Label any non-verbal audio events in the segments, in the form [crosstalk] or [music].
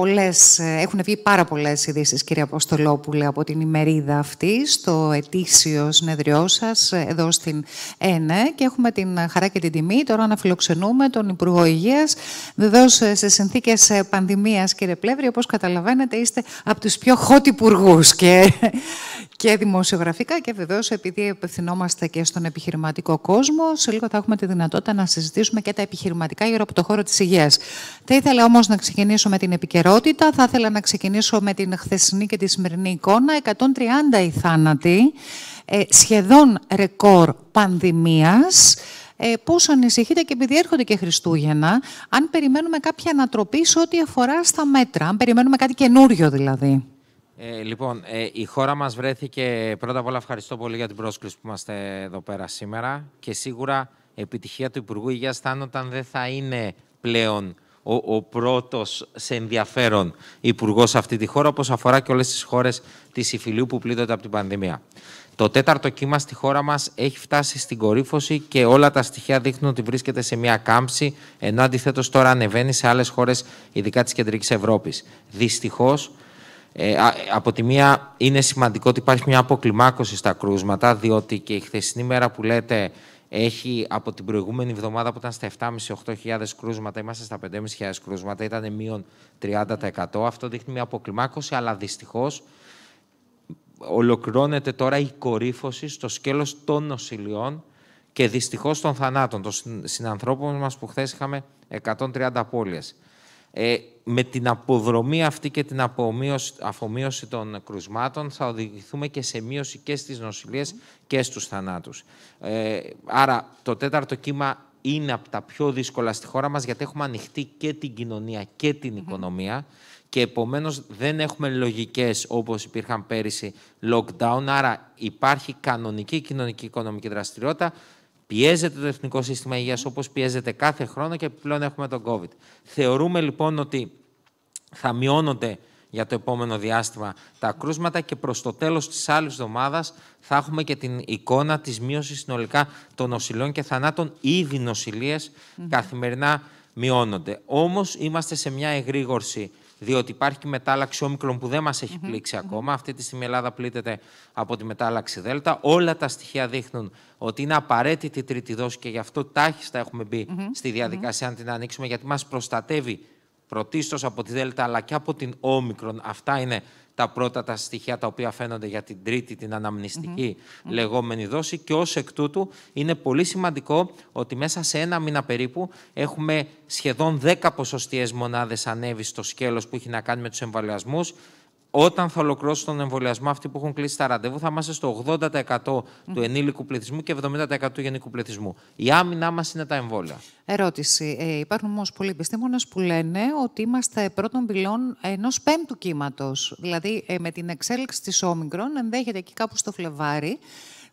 Πολλές, ε, έχουν βγει πάρα πολλές ειδήσεις, κύριε Αποστολόπουλε, από την ημερίδα αυτή, στο ετήσιο συνεδριό σας ε, εδώ στην ΕΝΕ. Και έχουμε την χαρά και την τιμή τώρα να φιλοξενούμε τον Υπουργό Υγείας. Βεβαίως, ε, σε συνθήκες πανδημίας, κύριε Πλεύρη, όπως καταλαβαίνετε, είστε από τους πιο hot υπουργούς και, και δημοσιογραφικά. Και βεβαίως, επειδή απευθυνόμαστε και στον επιχειρηματικό κόσμο, σε λίγο θα έχουμε τη δυνατότητα να συζητήσουμε και τα επιχειρηματικά γύρω από το χώρο της υγείας. Θα ήθελα όμως να ξεκινήσω με την επικαιρότητα επικαιρότητα. Θα ήθελα να ξεκινήσω με την χθεσινή και τη σημερινή εικόνα. 130 οι θάνατοι, ε, σχεδόν ρεκόρ πανδημίας. Ε, πώς ανησυχείτε και επειδή έρχονται και Χριστούγεννα, αν περιμένουμε κάποια ανατροπή σε ό,τι αφορά στα μέτρα, αν περιμένουμε κάτι καινούριο δηλαδή. Ε, λοιπόν, ε, η χώρα μας βρέθηκε, πρώτα απ' όλα ευχαριστώ πολύ για την πρόσκληση που είμαστε εδώ πέρα σήμερα και σίγουρα επιτυχία του Υπουργού Υγείας θα είναι δεν θα είναι πλέον ο, ο πρώτος σε ενδιαφέρον υπουργός σε αυτή τη χώρα, όπως αφορά και όλες τις χώρες της Ιφιλίου που πλήττονται από την πανδημία. Το τέταρτο κύμα στη χώρα μας έχει φτάσει στην κορύφωση και όλα τα στοιχεία δείχνουν ότι βρίσκεται σε μια κάμψη, ενώ αντιθέτως τώρα ανεβαίνει σε άλλες χώρες, ειδικά της Κεντρικής Ευρώπης. Δυστυχώς, ε, από τη μία είναι σημαντικό ότι υπάρχει μια αποκλιμάκωση στα κρούσματα, διότι και η χθεσινή μέρα που λέτε έχει από την προηγούμενη εβδομάδα που ήταν στα 7.500-8.000 κρούσματα, είμαστε στα 5.500 κρούσματα, ήταν μείον 30%. Αυτό δείχνει μια αποκλιμάκωση, αλλά δυστυχώς ολοκληρώνεται τώρα η κορύφωση στο σκέλος των νοσηλειών και δυστυχώς των θανάτων, των συνανθρώπων μας που χθες είχαμε 130 απώλειες. Ε, με την αποδρομή αυτή και την αφομείωση των κρουσμάτων θα οδηγηθούμε και σε μείωση και στις νοσηλίες και στους θανάτους. Ε, άρα το τέταρτο κύμα είναι από τα πιο δύσκολα στη χώρα μας γιατί έχουμε ανοιχτεί και την κοινωνία και την οικονομία και επομένως δεν έχουμε λογικές όπως υπήρχαν πέρυσι lockdown, άρα υπάρχει κανονική κοινωνική οικονομική δραστηριότητα Πιέζεται το Εθνικό Σύστημα Υγείας όπως πιέζεται κάθε χρόνο και επιπλέον έχουμε τον COVID. Θεωρούμε λοιπόν ότι θα μειώνονται για το επόμενο διάστημα τα κρούσματα και προς το τέλος της άλλης εβδομάδας θα έχουμε και την εικόνα της μείωσης συνολικά των νοσηλών και θανάτων. Ήδη νοσηλίες καθημερινά μειώνονται. Όμως είμαστε σε μια εγρήγορση διότι υπάρχει και μετάλλαξη όμικρων που δεν μας εχει πλήξει ακομα Αυτή τη στιγμή η Ελλάδα πλήττεται από τη μετάλλαξη Δέλτα. Όλα τα στοιχεία δείχνουν ότι είναι απαραίτητη τρίτη δόση και γι' αυτό τάχιστα έχουμε μπει στη διαδικασία να την ανοίξουμε, γιατί μας προστατεύει πρωτίστως από τη Δέλτα αλλά και από την Όμικρον. Αυτά είναι τα πρώτα τα στοιχεία τα οποία φαίνονται για την τρίτη, την αναμνηστικη λεγόμενη δόση και ως εκ τούτου είναι πολύ σημαντικό ότι μέσα σε ένα μήνα περίπου έχουμε σχεδόν 10 ποσοστιαίες μονάδες ανέβει στο σκέλος που έχει να κάνει με τους εμβολιασμούς όταν θα ολοκληρώσουν τον εμβολιασμό, αυτοί που έχουν κλείσει τα ραντεβού, θα είμαστε στο 80% του ενήλικου πληθυσμού και 70% του γενικού πληθυσμού. Η άμυνά μας είναι τα εμβόλια. Ερώτηση. Ε, υπάρχουν όμως πολλοί επιστήμονες που λένε ότι είμαστε πρώτων πυλών ενός πέμπτου κύματος. Δηλαδή, ε, με την εξέλιξη της Όμικρον, ενδέχεται εκεί κάπου στο Φλεβάρι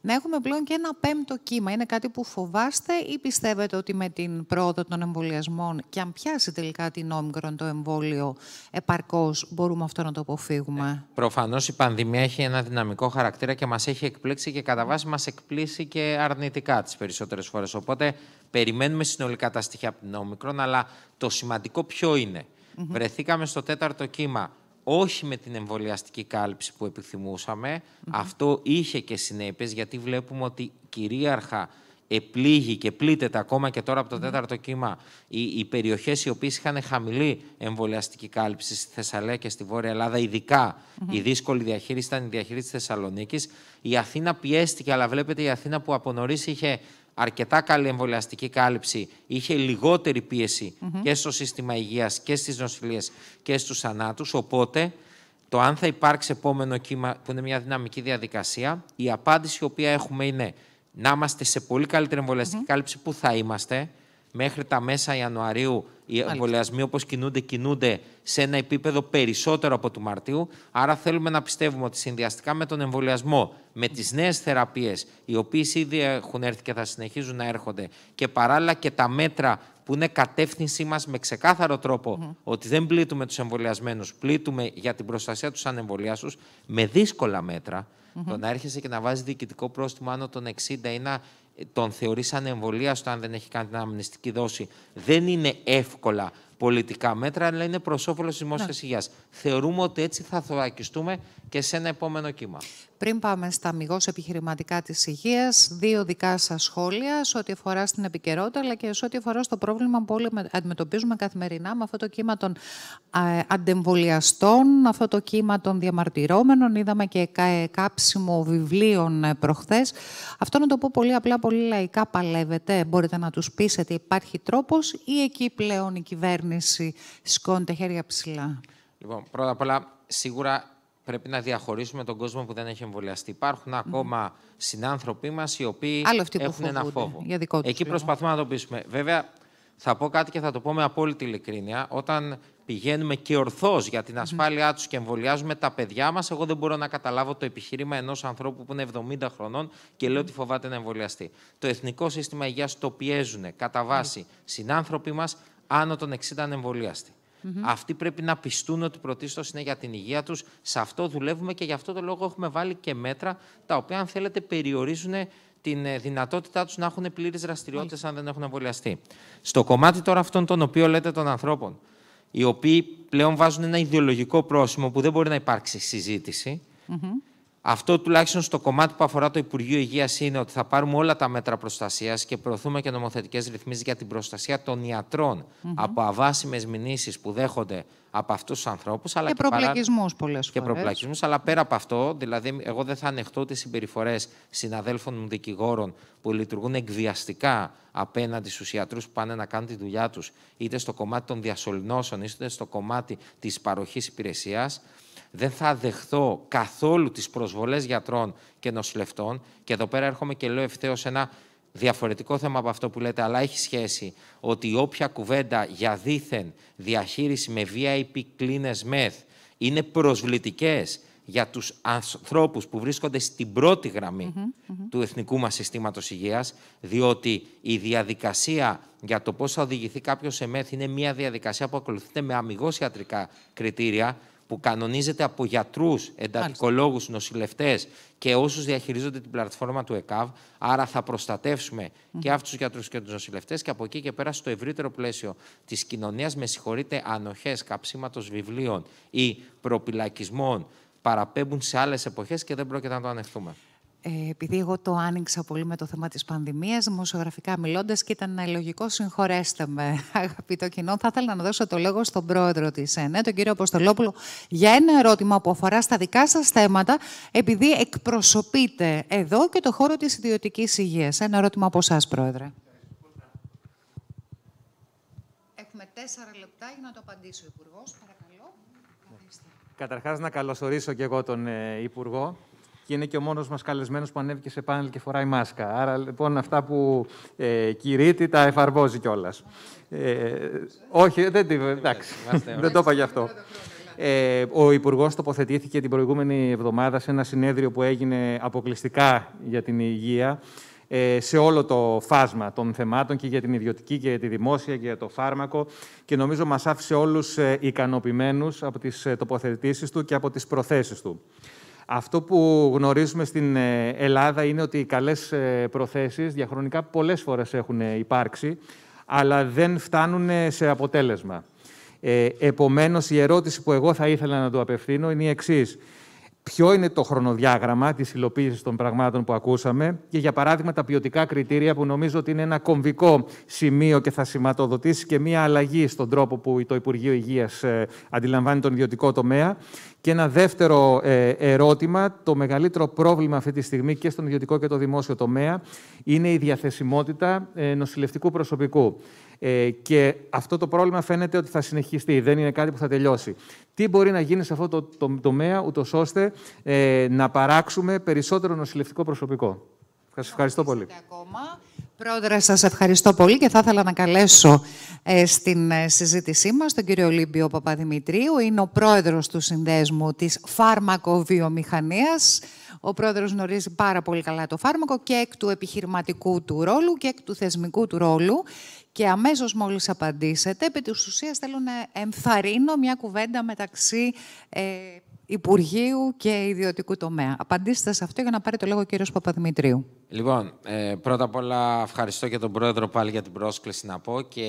να έχουμε πλέον και ένα πέμπτο κύμα. Είναι κάτι που φοβάστε ή πιστεύετε ότι με την πρόοδο των εμβολιασμών και αν πιάσει τελικά την όμικρον το εμβόλιο επαρκώς μπορούμε αυτό να το αποφύγουμε. Ε, προφανώς η πανδημία έχει ένα δυναμικό χαρακτήρα και μας έχει εκπλήξει και κατά βάση μας εκπλήσει και αρνητικά τις περισσότερες φορές. Οπότε περιμένουμε συνολικά τα στοιχεία από την όμικρον, αλλά το σημαντικό ποιο είναι. Βρεθήκαμε στο τέταρτο κύμα όχι με την εμβολιαστική κάλυψη που επιθυμουσαμε Αυτό είχε και συνέπειες, γιατί βλέπουμε ότι κυρίαρχα επλήγει και πλήττεται ακόμα και τώρα από το τέταρτο κύμα οι, οι περιοχές οι οποίες είχαν χαμηλή εμβολιαστική κάλυψη στη Θεσσαλία και στη Βόρεια Ελλάδα, ειδικά mm-hmm. η δύσκολη διαχείριση ήταν η διαχείριση της Θεσσαλονίκης. Η Αθήνα πιέστηκε, αλλά βλέπετε η Αθήνα που από είχε αρκετά καλή εμβολιαστική κάλυψη, είχε λιγότερη πίεση και στο σύστημα υγείας και στις νοσηλίε και στους θανάτους. Οπότε το αν θα υπάρξει επόμενο κύμα που είναι μια δυναμική διαδικασία, η απάντηση η οποία έχουμε είναι να είμαστε σε πολύ καλύτερη εμβολιαστική κάλυψη που θα είμαστε, μέχρι τα μέσα Ιανουαρίου οι εμβολιασμοί όπως κινούνται, κινούνται σε ένα επίπεδο περισσότερο από του Μαρτίου. Άρα θέλουμε να πιστεύουμε ότι συνδυαστικά με τον εμβολιασμό, με τις νέες θεραπείες, οι οποίες ήδη έχουν έρθει και θα συνεχίζουν να έρχονται, και παράλληλα και τα μέτρα που είναι κατεύθυνσή μας με ξεκάθαρο τρόπο ότι δεν πλήττουμε τους εμβολιασμένους, πλήττουμε για την προστασία τους ανεμβολιάσου με δύσκολα μέτρα. Mm -hmm. Το να έρχεσαι και να βάζεις διοικητικό πρόστιμο άνω των 60 ή να τον θεωρείς σαν εμβολία στο αν δεν έχει κάνει την αμνηστική δόση, δεν είναι εύκολα πολιτικά μέτρα, αλλά είναι προς όφελος της δημόσιας ναι. υγείας. Θεωρούμε ότι έτσι θα θωρακιστούμε και σε ένα επόμενο κύμα. Πριν πάμε στα αμυγός επιχειρηματικά της υγείας, δύο δικά σας σχόλια σε ό,τι αφορά στην επικαιρότητα, αλλά και σε ό,τι αφορά στο πρόβλημα που όλοι αντιμετωπίζουμε καθημερινά με αυτό το κύμα των αντεμβολιαστών, αυτό το κύμα των διαμαρτυρόμενων. Είδαμε και ε, κάψιμο βιβλίων ε, προχθές. Αυτό να το πω πολύ απλά, πολύ λαϊκά παλεύετε. Μπορείτε να τους πείσετε, υπάρχει τρόπος ή εκεί πλέον η κυβέρνηση κυβέρνηση σηκώνει τα χέρια ψηλά. Λοιπόν, πρώτα απ' όλα, σίγουρα πρέπει να διαχωρίσουμε τον κόσμο που δεν έχει εμβολιαστεί. Υπάρχουν ακόμα mm. συνάνθρωποι μας οι οποίοι έχουν ένα φόβο. Εκεί προσπαθούμε να το πείσουμε. Βέβαια, θα πω κάτι και θα το πω με απόλυτη ειλικρίνεια. Όταν πηγαίνουμε και ορθώς για την ασφάλειά τους και εμβολιάζουμε τα παιδιά μας, εγώ δεν μπορώ να καταλάβω το επιχείρημα ενός ανθρώπου που είναι 70 χρονών και λέω ότι φοβάται να εμβολιαστεί. Το Εθνικό Σύστημα Υγείας το πιέζουν κατά βάση συνάνθρωποι μας, άνω των 60 ανεμβολιαστοι mm Αυτοί πρέπει να πιστούν ότι πρωτίστως είναι για την υγεία τους. Σε αυτό δουλεύουμε και γι' αυτό το λόγο έχουμε βάλει και μέτρα τα οποία, αν θέλετε, περιορίζουν την ε, δυνατότητά τους να έχουν πλήρες δραστηριότητες ναι. αν δεν έχουν εμβολιαστεί. Στο κομμάτι τώρα αυτών των οποίο λέτε των ανθρώπων, οι οποίοι πλέον βάζουν ένα ιδεολογικό πρόσημο που δεν μπορεί να υπάρξει συζήτηση, αυτό τουλάχιστον στο κομμάτι που αφορά το Υπουργείο Υγείας είναι ότι θα πάρουμε όλα τα μέτρα προστασίας και προωθούμε και νομοθετικές ρυθμίσεις για την προστασία των ιατρών από αβάσιμες μηνύσεις που δέχονται από αυτούς τους ανθρώπους. Και προπλακισμού παρά... πολλέ φορέ. Και προπλακισμού. Αλλά πέρα από αυτό, δηλαδή, εγώ δεν θα ανεχτώ τις συμπεριφορές συναδέλφων μου δικηγόρων που λειτουργούν εκβιαστικά απέναντι στους ιατρούς που πάνε να κάνουν τη δουλειά τους, είτε στο κομμάτι των διασωληνώσεων, είτε στο κομμάτι της παροχής υπηρεσίας δεν θα δεχθώ καθόλου τις προσβολές γιατρών και νοσηλευτών. Και εδώ πέρα έρχομαι και λέω ευθέως ένα διαφορετικό θέμα από αυτό που λέτε, αλλά έχει σχέση ότι όποια κουβέντα για δήθεν διαχείριση με VIP κλίνες μεθ είναι προσβλητικές για τους ανθρώπους που βρίσκονται στην πρώτη γραμμή του εθνικού μας συστήματος υγείας, διότι η διαδικασία για το πώς θα οδηγηθεί κάποιος σε μεθ είναι μια διαδικασία που ακολουθείται με αμυγός ιατρικά κριτήρια, που κανονίζεται από γιατρούς, εντατικολόγους, νοσηλευτές και όσους διαχειρίζονται την πλατφόρμα του ΕΚΑΒ. Άρα θα προστατεύσουμε και αυτούς τους γιατρούς και τους νοσηλευτές και από εκεί και πέρα στο ευρύτερο πλαίσιο της κοινωνίας, με συγχωρείτε, ανοχές καψίματος βιβλίων ή προπυλακισμών παραπέμπουν σε άλλες εποχές και δεν πρόκειται να το ανεχθούμε. Ε, επειδή εγώ το άνοιξα πολύ με το θέμα της πανδημίας, δημοσιογραφικά μιλώντας και ήταν λογικό, συγχωρέστε με [laughs] αγαπητό κοινό. Θα ήθελα να δώσω το λόγο στον πρόεδρο της ΕΝΕ, τον κύριο Αποστολόπουλο, για ένα ερώτημα που αφορά στα δικά σας θέματα, επειδή εκπροσωπείτε εδώ και το χώρο της ιδιωτικής υγείας. Ένα ερώτημα από εσάς, πρόεδρε. Έχουμε τέσσερα λεπτά για να το απαντήσει ο Υπουργός. Παρακαλώ. Καταρχάς, να καλωσορίσω και εγώ τον ε, Υπουργό και είναι και ο μόνος μας καλεσμένος που ανέβηκε σε πάνελ και φοράει μάσκα. Άρα λοιπόν αυτά που ε, κηρύττει τα εφαρμόζει κιόλας. Ε, όχι, δεν, εντάξει, δεν το είπα γι' αυτό. Ε, ο Υπουργός τοποθετήθηκε την προηγούμενη εβδομάδα σε ένα συνέδριο που έγινε αποκλειστικά για την υγεία ε, σε όλο το φάσμα των θεμάτων και για την ιδιωτική και για τη δημόσια και για το φάρμακο και νομίζω μας άφησε όλους ε, ικανοποιημένους από τις ε, τοποθετήσεις του και από τις προθέσεις του. Αυτό που γνωρίζουμε στην ε, Ελλάδα είναι ότι οι καλές ε, προθέσεις διαχρονικά πολλές φορές έχουν ε, υπάρξει, αλλά δεν φτάνουν σε αποτέλεσμα. Ε, επομένως, η ερώτηση που εγώ θα ήθελα να του απευθύνω είναι η εξής ποιο είναι το χρονοδιάγραμμα της υλοποίησης των πραγμάτων που ακούσαμε και για παράδειγμα τα ποιοτικά κριτήρια που νομίζω ότι είναι ένα κομβικό σημείο και θα σηματοδοτήσει και μία αλλαγή στον τρόπο που το Υπουργείο Υγείας ε, αντιλαμβάνει τον ιδιωτικό τομέα. Και ένα δεύτερο ε, ερώτημα, το μεγαλύτερο πρόβλημα αυτή τη στιγμή και στον ιδιωτικό και το δημόσιο τομέα είναι η διαθεσιμότητα ε, νοσηλευτικού προσωπικού. Ε, και αυτό το πρόβλημα φαίνεται ότι θα συνεχιστεί, δεν είναι κάτι που θα τελειώσει. Τι μπορεί να γίνει σε αυτό το, το, τομέα, ούτως ώστε ε, να παράξουμε περισσότερο νοσηλευτικό προσωπικό. Σας ευχαριστώ πολύ. Ακόμα. Πρόεδρε, σας ευχαριστώ πολύ και θα ήθελα να καλέσω ε, στην ε, συζήτησή μας τον κύριο Ολύμπιο Παπαδημητρίου. Είναι ο πρόεδρος του Συνδέσμου της Φάρμακοβιομηχανία. Ο πρόεδρος γνωρίζει πάρα πολύ καλά το φάρμακο και εκ του επιχειρηματικού του ρόλου και εκ του θεσμικού του ρόλου και αμέσως μόλις απαντήσετε, επί της ουσίας θέλω να εμφαρίνω μια κουβέντα μεταξύ ε, Υπουργείου και ιδιωτικού τομέα. Απαντήστε σε αυτό για να πάρει το λόγο ο κύριος Παπαδημητρίου. Λοιπόν, ε, πρώτα απ' όλα ευχαριστώ και τον Πρόεδρο πάλι για την πρόσκληση να πω και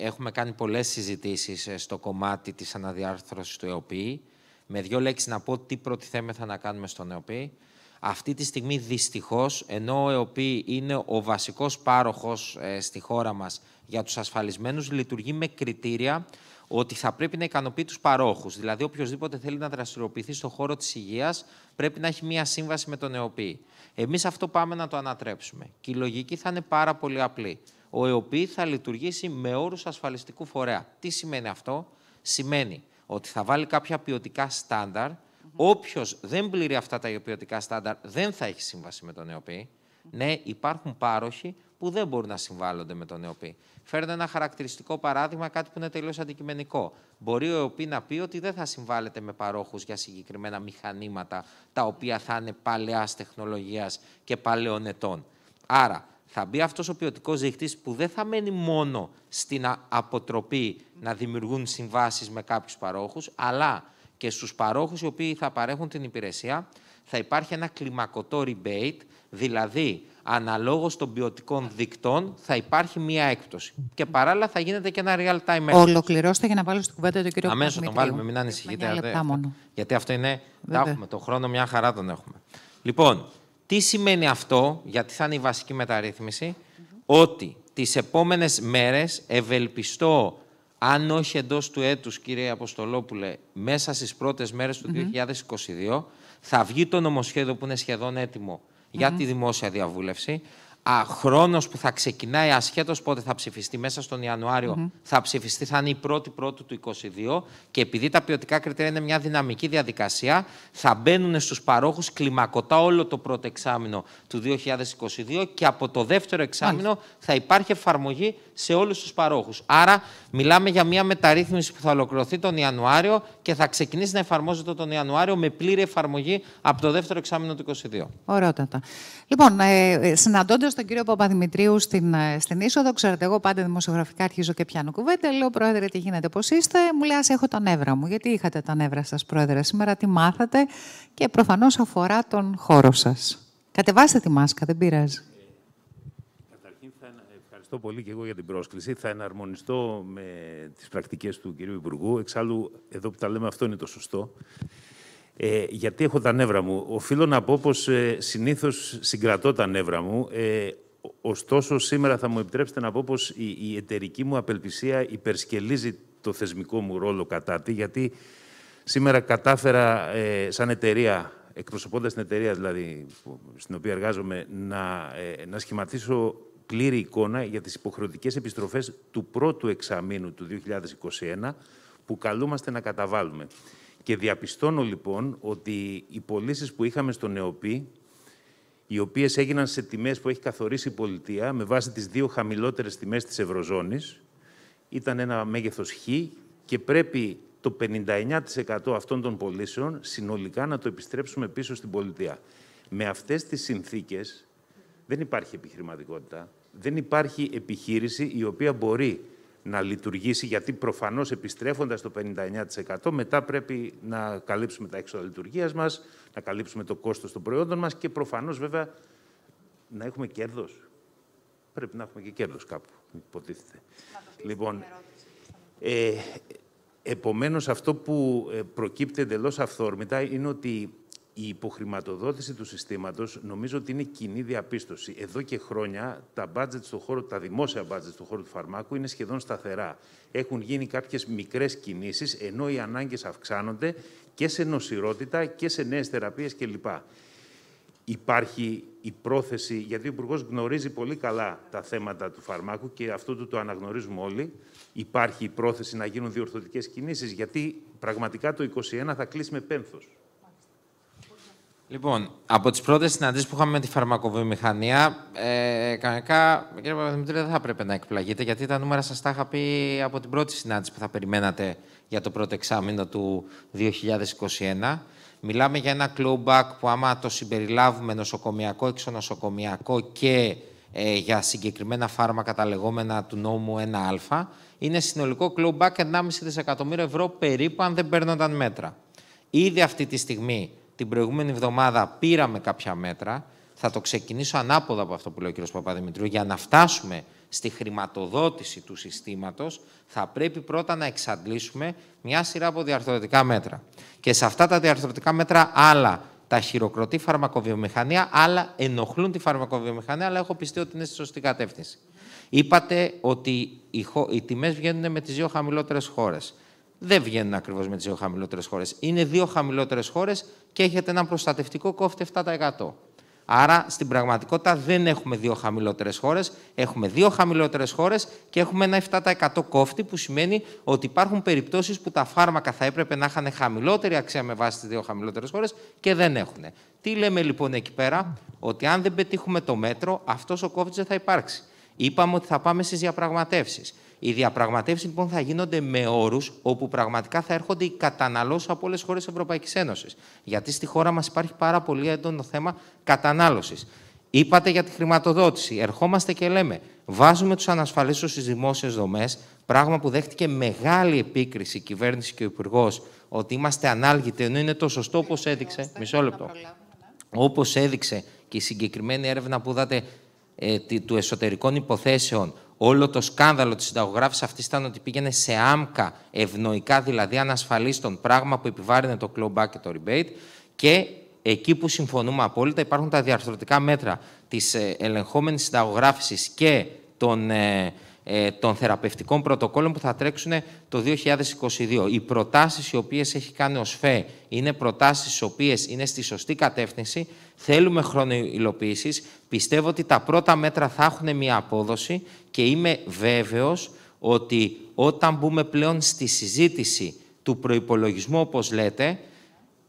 έχουμε κάνει πολλές συζητήσεις ε, στο κομμάτι της αναδιάρθρωσης του ΕΟΠΗ. Με δύο λέξεις να πω τι προτιθέμεθα να κάνουμε στον ΕΟΠΗ. Αυτή τη στιγμή δυστυχώς, ενώ ο ΕΟΠΗ είναι ο βασικός πάροχος ε, στη χώρα μας για τους ασφαλισμένους, λειτουργεί με κριτήρια ότι θα πρέπει να ικανοποιεί τους παρόχους. Δηλαδή, οποιοδήποτε θέλει να δραστηριοποιηθεί στον χώρο της υγείας πρέπει να έχει μία σύμβαση με τον ΕΟΠΗ. Εμείς αυτό πάμε να το ανατρέψουμε. Και η λογική θα είναι πάρα πολύ απλή. Ο ΕΟΠΗ θα λειτουργήσει με όρους ασφαλιστικού φορέα. Τι σημαίνει αυτό, Σημαίνει ότι θα βάλει κάποια ποιοτικά στάνταρ Όποιος δεν πληρεί αυτά τα υιοποιητικά στάνταρ δεν θα έχει σύμβαση με τον ΕΟΠΗ. Ναι, υπάρχουν πάροχοι που δεν μπορούν να συμβάλλονται με τον ΕΟΠΗ. Φέρνω ένα χαρακτηριστικό παράδειγμα, κάτι που είναι τελείως αντικειμενικό. Μπορεί ο ΕΟΠΗ να πει ότι δεν θα συμβάλλεται με παρόχους για συγκεκριμένα μηχανήματα, τα οποία θα είναι παλαιάς τεχνολογίας και παλαιών ετών. Άρα, θα μπει αυτός ο ποιοτικός δείχτη που δεν θα μένει μόνο στην αποτροπή να δημιουργούν συμβάσεις με κάποιους παρόχους, αλλά και στους παρόχους οι οποίοι θα παρέχουν την υπηρεσία θα υπάρχει ένα κλιμακωτό rebate, δηλαδή αναλόγως των ποιοτικών δικτών θα υπάρχει μία έκπτωση. Και παράλληλα θα γίνεται και ένα real time έκπτωση. Ολοκληρώστε για να βάλω στην κουβέντα τον κύριο Αμέσως τον βάλουμε, μην ανησυχείτε. Ε, γιατί αυτό είναι. έχουμε. Το χρόνο μια χαρά τον έχουμε. Λοιπόν, τι σημαίνει αυτό, γιατί θα είναι η βασική μεταρρύθμιση, ότι τις επόμενες μέρες ευελπιστώ αν όχι εντός του έτους, κύριε Αποστολόπουλε, μέσα στις πρώτες μέρες του 2022, θα βγει το νομοσχέδιο που είναι σχεδόν για τη δημόσια διαβούλευση α, χρόνος που θα ξεκινάει ασχέτως πότε θα ψηφιστεί μέσα στον ιανουαριο θα ψηφιστεί, θα είναι η πρώτη πρώτη του 2022 και επειδή τα ποιοτικά κριτήρια είναι μια δυναμική διαδικασία θα μπαίνουν στους παρόχους κλιμακωτά όλο το πρώτο εξάμεινο του 2022 και από το δεύτερο θα υπάρχει εφαρμογή σε όλους τους παρόχους. Άρα μιλάμε για μια μεταρρύθμιση που θα ολοκληρωθεί τον Ιανουάριο και θα ξεκινήσει να εφαρμόζεται τον Ιανουάριο με πλήρη εφαρμογή από το δεύτερο εξάμεινο του 2022. Ωραία. Λοιπόν, ε, ε συναντώντας στον κύριο Παπαδημητρίου στην, ε, στην είσοδο. Ξέρετε, εγώ πάντα δημοσιογραφικά αρχίζω και πιάνω κουβέντα. Λέω, Πρόεδρε, τι γίνεται, πώς είστε. Μου λέει, Ας, έχω τα νεύρα μου. Γιατί είχατε τα νεύρα σας, Πρόεδρε, σήμερα, τι μάθατε και προφανώς αφορά τον χώρο σας. Κατεβάστε τη μάσκα, δεν πειράζει. Καταρχήν, θα ευχαριστώ πολύ και εγώ για την πρόσκληση. Θα εναρμονιστώ με τις πρακτικές του κυρίου Υπουργού. Εξάλλου, εδώ που τα λέμε, αυτό είναι το σωστό. Ε, γιατί έχω τα νεύρα μου. Οφείλω να πω πως ε, συνήθως συγκρατώ τα νεύρα μου. Ε, ωστόσο, σήμερα θα μου επιτρέψετε να πω πως η, η εταιρική μου απελπισία υπερσκελίζει το θεσμικό μου ρόλο κατά τη, γιατί σήμερα κατάφερα ε, σαν εταιρεία, εκπροσωπώντας την εταιρεία δηλαδή στην οποία εργάζομαι, να, ε, να σχηματίσω πλήρη εικόνα για τις υποχρεωτικές επιστροφές του πρώτου εξαμήνου του 2021, που καλούμαστε να καταβάλουμε. Και διαπιστώνω λοιπόν ότι οι πωλήσεις που είχαμε στο ΝΕΟΠΗ, οι οποίες έγιναν σε τιμές που έχει καθορίσει η πολιτεία με βάση τις δύο χαμηλότερες τιμές της Ευρωζώνης, ήταν ένα μέγεθος χ και πρέπει το 59% αυτών των πωλήσεων συνολικά να το επιστρέψουμε πίσω στην πολιτεία. Με αυτές τις συνθήκες δεν υπάρχει επιχειρηματικότητα, δεν υπάρχει επιχείρηση η οποία μπορεί να λειτουργήσει, γιατί προφανώς επιστρέφοντας το 59% μετά πρέπει να καλύψουμε τα έξοδα λειτουργίας μας, να καλύψουμε το κόστος των προϊόντων μας και προφανώς βέβαια να έχουμε κέρδος. Πρέπει να έχουμε και κέρδος κάπου, υποτίθεται. Λοιπόν, ε, επομένως αυτό που ε, προκύπτει εντελώς αυθόρμητα είναι ότι η υποχρηματοδότηση του συστήματος νομίζω ότι είναι κοινή διαπίστωση. Εδώ και χρόνια τα, budget στο χώρο, τα δημόσια μπάτζετ στον χώρο του φαρμάκου είναι σχεδόν σταθερά. Έχουν γίνει κάποιες μικρές κινήσεις, ενώ οι ανάγκες αυξάνονται και σε νοσηρότητα και σε νέες θεραπείες κλπ. Υπάρχει η πρόθεση, γιατί ο Υπουργός γνωρίζει πολύ καλά τα θέματα του φαρμάκου και αυτό του το αναγνωρίζουμε όλοι. Υπάρχει η πρόθεση να γίνουν διορθωτικές κινήσεις, γιατί πραγματικά το 2021 θα κλείσει με πένθος. Λοιπόν, από τις πρώτες συναντήσεις που είχαμε με τη φαρμακοβιομηχανία, ε, κανονικά, κύριε Παπαδημητρή, δεν θα έπρεπε να εκπλαγείτε, γιατί τα νούμερα σας τα είχα πει από την πρώτη συνάντηση που θα περιμένατε για το πρώτο εξάμεινο του 2021. Μιλάμε για ένα clawback που άμα το συμπεριλάβουμε νοσοκομιακό, εξονοσοκομιακό και ε, για συγκεκριμένα φάρμακα τα λεγόμενα του νόμου 1α, είναι συνολικό clawback 1,5 δισεκατομμύριο ευρώ περίπου αν δεν παίρνονταν μέτρα. Ήδη αυτή τη στιγμή την προηγούμενη εβδομάδα πήραμε κάποια μέτρα. Θα το ξεκινήσω ανάποδα από αυτό που λέει ο κ. Παπαδημητρίου. Για να φτάσουμε στη χρηματοδότηση του συστήματος, θα πρέπει πρώτα να εξαντλήσουμε μια σειρά από διαρθρωτικά μέτρα. Και σε αυτά τα διαρθρωτικά μέτρα άλλα τα χειροκροτεί φαρμακοβιομηχανία, άλλα ενοχλούν τη φαρμακοβιομηχανία, αλλά έχω πιστεί ότι είναι στη σωστή κατεύθυνση. Είπατε ότι οι, τιμέ τιμές βγαίνουν με τις δύο χαμηλότερες χώρες δεν βγαίνουν ακριβώς με τις δύο χαμηλότερες χώρες. Είναι δύο χαμηλότερες χώρες και έχετε ένα προστατευτικό κόφτη 7%. Άρα στην πραγματικότητα δεν έχουμε δύο χαμηλότερες χώρες, έχουμε δύο χαμηλότερες χώρες και έχουμε ένα 7% κόφτη που σημαίνει ότι υπάρχουν περιπτώσεις που τα φάρμακα θα έπρεπε να είχαν χαμηλότερη αξία με βάση τις δύο χαμηλότερες χώρες και δεν έχουν. Τι λέμε λοιπόν εκεί πέρα, ότι αν δεν πετύχουμε το μέτρο, αυτός ο κόφτης δεν θα υπάρξει. Είπαμε ότι θα πάμε στις διαπραγματεύσεις. Οι διαπραγματεύσεις λοιπόν θα γίνονται με όρους όπου πραγματικά θα έρχονται οι καταναλώσεις από όλες τις χώρες Ευρωπαϊκής Ένωσης. Γιατί στη χώρα μας υπάρχει πάρα πολύ έντονο θέμα κατανάλωσης. Είπατε για τη χρηματοδότηση. Ερχόμαστε και λέμε, βάζουμε τους ανασφαλίσους στις δημόσιες δομές, πράγμα που δέχτηκε μεγάλη επίκριση η κυβέρνηση και ο Υπουργός ότι είμαστε ανάλγητοι, ενώ είναι το σωστό όπως έδειξε. Μισό λεπτό. Ναι. Όπως έδειξε και η συγκεκριμένη έρευνα που είδατε ε, του εσωτερικών υποθέσεων, Όλο το σκάνδαλο της συνταγογράφησης αυτής ήταν ότι πήγαινε σε άμκα, ευνοϊκά δηλαδή ανασφαλίστων, πράγμα που επιβάρυνε το clawback και το rebate. Και εκεί που συμφωνούμε απόλυτα υπάρχουν τα διαρθρωτικά μέτρα της ε, ελεγχόμενης συνταγογράφησης και των ε, ε, των θεραπευτικών πρωτοκόλων που θα τρέξουν το 2022. Οι προτάσεις οι οποίες έχει κάνει ο ΣΦΕ είναι προτάσεις οι οποίες είναι στη σωστή κατεύθυνση. Θέλουμε χρόνο Πιστεύω ότι τα πρώτα μέτρα θα έχουν μια απόδοση και είμαι βέβαιος ότι όταν μπούμε πλέον στη συζήτηση του προϋπολογισμού όπως λέτε,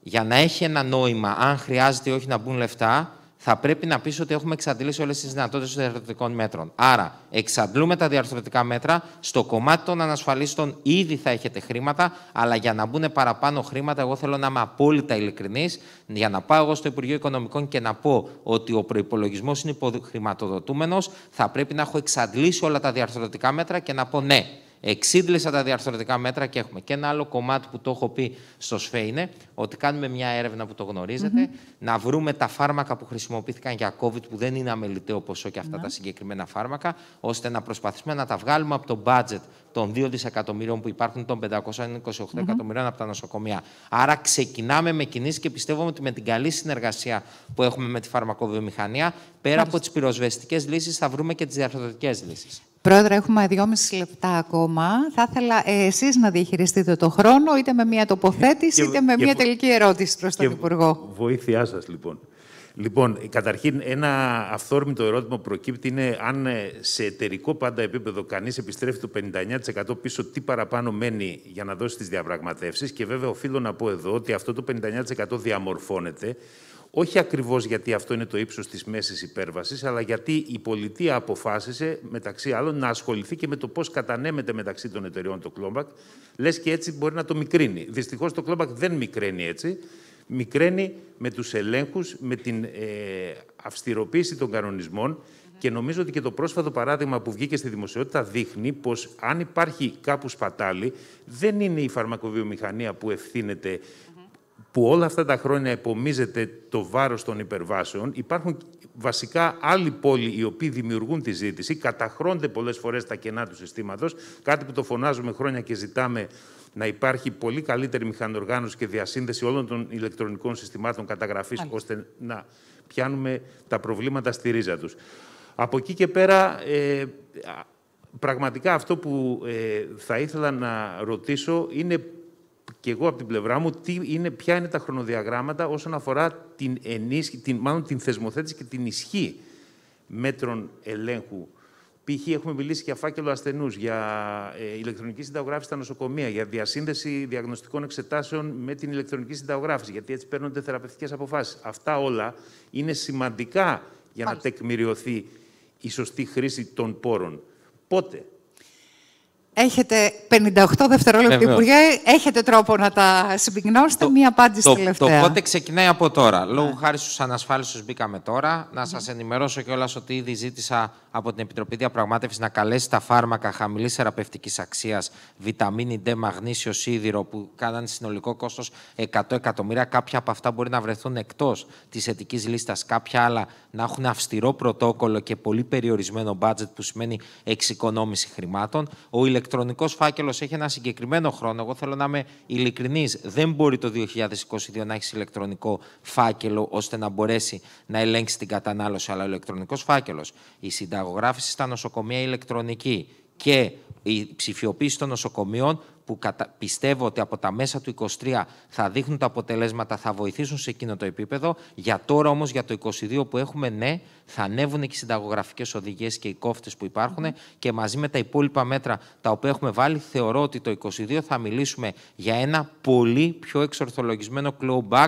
για να έχει ένα νόημα αν χρειάζεται όχι να μπουν λεφτά, θα πρέπει να πεις ότι έχουμε εξαντλήσει όλες τις δυνατότητες των διαρθρωτικών μέτρων. Άρα, εξαντλούμε τα διαρθρωτικά μέτρα. Στο κομμάτι των ανασφαλίστων ήδη θα έχετε χρήματα, αλλά για να μπουν παραπάνω χρήματα, εγώ θέλω να είμαι απόλυτα ειλικρινής. Για να πάω εγώ στο Υπουργείο Οικονομικών και να πω ότι ο προπολογισμό είναι υποχρηματοδοτούμενος, θα πρέπει να έχω εξαντλήσει όλα τα διαρθρωτικά μέτρα και να πω ναι εξίδλυσα τα διαρθρωτικά μέτρα και έχουμε. Και ένα άλλο κομμάτι που το έχω πει στο ΣΦΕΙΝΕ, ότι κάνουμε μια έρευνα που το γνωριζετε να βρούμε τα φάρμακα που χρησιμοποιήθηκαν για COVID, που δεν είναι αμεληταίο ποσό και αυτα ναι. τα συγκεκριμένα φάρμακα, ώστε να προσπαθήσουμε να τα βγάλουμε από το budget των 2 δισεκατομμυρίων που υπάρχουν, των 528 mm -hmm. εκατομμυρίων από τα νοσοκομεία. Άρα ξεκινάμε με κινήσεις και πιστεύουμε ότι με την καλή συνεργασία που έχουμε με τη φαρμακοβιομηχανία, πέρα από τις πυροσβεστικές λύσεις, θα βρούμε και τις διαρθρωτικές λύσεις. Πρόεδρε, έχουμε δυόμιση λεπτά ακόμα. Θα ήθελα ε, εσείς να διαχειριστείτε το χρόνο, είτε με μια τοποθέτηση, είτε με μια τελική ερώτηση προς τον Υπουργό. Βοήθειά σας, λοιπόν. Λοιπόν, καταρχήν, ένα αυθόρμητο ερώτημα που προκύπτει είναι αν ε, σε εταιρικό πάντα επίπεδο κανείς επιστρέφει το 59% πίσω, τι παραπάνω μένει για να δώσει τις διαπραγματεύσεις. Και βέβαια, οφείλω να πω εδώ ότι αυτό το 59% διαμορφώνεται όχι ακριβώς γιατί αυτό είναι το ύψος της μέσης υπέρβασης, αλλά γιατί η πολιτεία αποφάσισε, μεταξύ άλλων, να ασχοληθεί και με το πώς κατανέμεται μεταξύ των εταιριών το κλόμπακ, Λες και έτσι μπορεί να το μικρύνει. Δυστυχώς, το κλόμπακ δεν μικραίνει έτσι, μικραίνει με τους ελέγχους, με την ε, αυστηροποίηση των κανονισμών και νομίζω ότι και το πρόσφατο παράδειγμα που βγήκε στη δημοσιότητα δείχνει πως αν υπάρχει κάπου σπατάλη, δεν είναι η φαρμακοβιομηχανία που ευθύνεται που όλα αυτά τα χρόνια επομίζεται το βάρος των υπερβάσεων, υπάρχουν βασικά άλλοι πόλοι οι οποίοι δημιουργούν τη ζήτηση, καταχρώνται πολλές φορές τα κενά του συστήματος, κάτι που το φωνάζουμε χρόνια και ζητάμε να υπάρχει πολύ καλύτερη μηχανοργάνωση και διασύνδεση όλων των ηλεκτρονικών συστημάτων καταγραφής, ώστε να πιάνουμε τα προβλήματα στη ρίζα τους. Από εκεί και πέρα, ε, πραγματικά αυτό που ε, θα ήθελα να ρωτήσω είναι και εγώ από την πλευρά μου τι είναι, ποια είναι τα χρονοδιαγράμματα όσον αφορά την, ενίσχυ, την, μάλλον την θεσμοθέτηση και την ισχύ μέτρων ελέγχου. Π.χ. έχουμε μιλήσει για φάκελο ασθενούς, για ε, ηλεκτρονική συνταγογράφηση στα νοσοκομεία, για διασύνδεση διαγνωστικών εξετάσεων με την ηλεκτρονική συνταγογράφηση, γιατί έτσι παίρνονται θεραπευτικές αποφάσεις. Αυτά όλα είναι σημαντικά για να τεκμηριωθεί η σωστή χρήση των πόρων. Πότε Έχετε 58 δευτερόλεπτα, Υπουργέ. Έχετε τρόπο να τα συμπυκνώσετε. Μία απάντηση το, τελευταία. Το πότε ξεκινάει από τώρα. Ναι. Λόγω χάρη στους ανασφάλιστους μπήκαμε τώρα. Να ναι. σας ενημερώσω κιόλας ότι ήδη ζήτησα από την Επιτροπή Διαπραγμάτευσης να καλέσει τα φάρμακα χαμηλής θεραπευτικής αξίας, βιταμίνη D, μαγνήσιο, σίδηρο, που κάνανε συνολικό κόστος 100 εκατομμύρια. Κάποια από αυτά μπορεί να βρεθούν εκτός της ετικής λίστας. Κάποια άλλα να έχουν αυστηρό πρωτόκολλο και πολύ περιορισμένο budget, που σημαίνει εξοικονόμηση χρημάτων. Ο ηλεκτρονικός φάκελος έχει ένα συγκεκριμένο χρόνο. Εγώ θέλω να είμαι ειλικρινής. Δεν μπορεί το 2022 να έχεις ηλεκτρονικό φάκελο ώστε να μπορέσει να ελέγξεις την κατανάλωση. Αλλά ο ηλεκτρονικός φάκελος, η συνταγογράφηση στα νοσοκομεία ηλεκτρονική και η ψηφιοποίηση των νοσοκομείων που κατα... πιστεύω ότι από τα μέσα του 23 θα δείχνουν τα αποτελέσματα, θα βοηθήσουν σε εκείνο το επίπεδο. Για τώρα όμως, για το 22 που έχουμε, ναι, θα ανέβουν και οι συνταγογραφικές οδηγίες και οι κόφτες που υπαρχουν και μαζί με τα υπόλοιπα μέτρα τα οποία έχουμε βάλει, θεωρώ ότι το 22 θα μιλήσουμε για ένα πολύ πιο εξορθολογισμένο clawback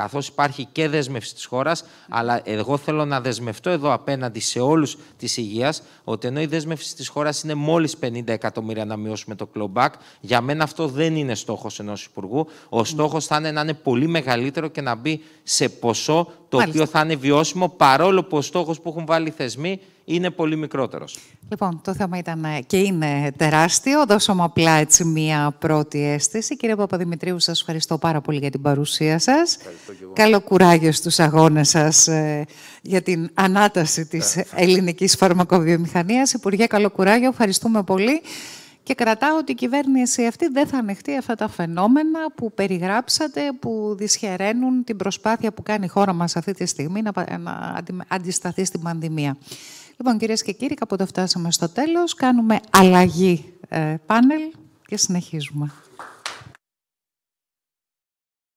καθώς υπάρχει και δέσμευση της χώρας, αλλά εγώ θέλω να δεσμευτώ εδώ απέναντι σε όλους της υγείας, ότι ενώ η δέσμευση της χώρας είναι μόλις 50 εκατομμύρια να μειώσουμε το clawback, για μένα αυτό δεν είναι στόχος ενός Υπουργού. Ο στόχος θα είναι να είναι πολύ μεγαλύτερο και να μπει σε ποσό το οποίο θα είναι βιώσιμο, παρόλο που ο στόχος που έχουν βάλει οι θεσμοί είναι πολύ μικρότερος. Λοιπόν, το θέμα ήταν ε, και είναι τεράστιο. Δώσαμε απλά έτσι μία πρώτη αίσθηση. Κύριε Παπαδημητρίου, σας ευχαριστώ πάρα πολύ για την παρουσία σας. Καλό κουράγιο στους αγώνες σας ε, για την ανάταση της ε. ελληνικής φαρμακοβιομηχανίας. Υπουργέ, καλό κουράγιο. Ευχαριστούμε πολύ και κρατάω ότι η κυβέρνηση αυτή δεν θα ανεχτεί αυτά τα φαινόμενα που περιγράψατε, που δυσχεραίνουν την προσπάθεια που κάνει η χώρα μας αυτή τη στιγμή να αντισταθεί στην πανδημία. Λοιπόν, κυρίες και κύριοι, κάποτε φτάσαμε στο τέλος. Κάνουμε αλλαγή ε, πάνελ και συνεχίζουμε.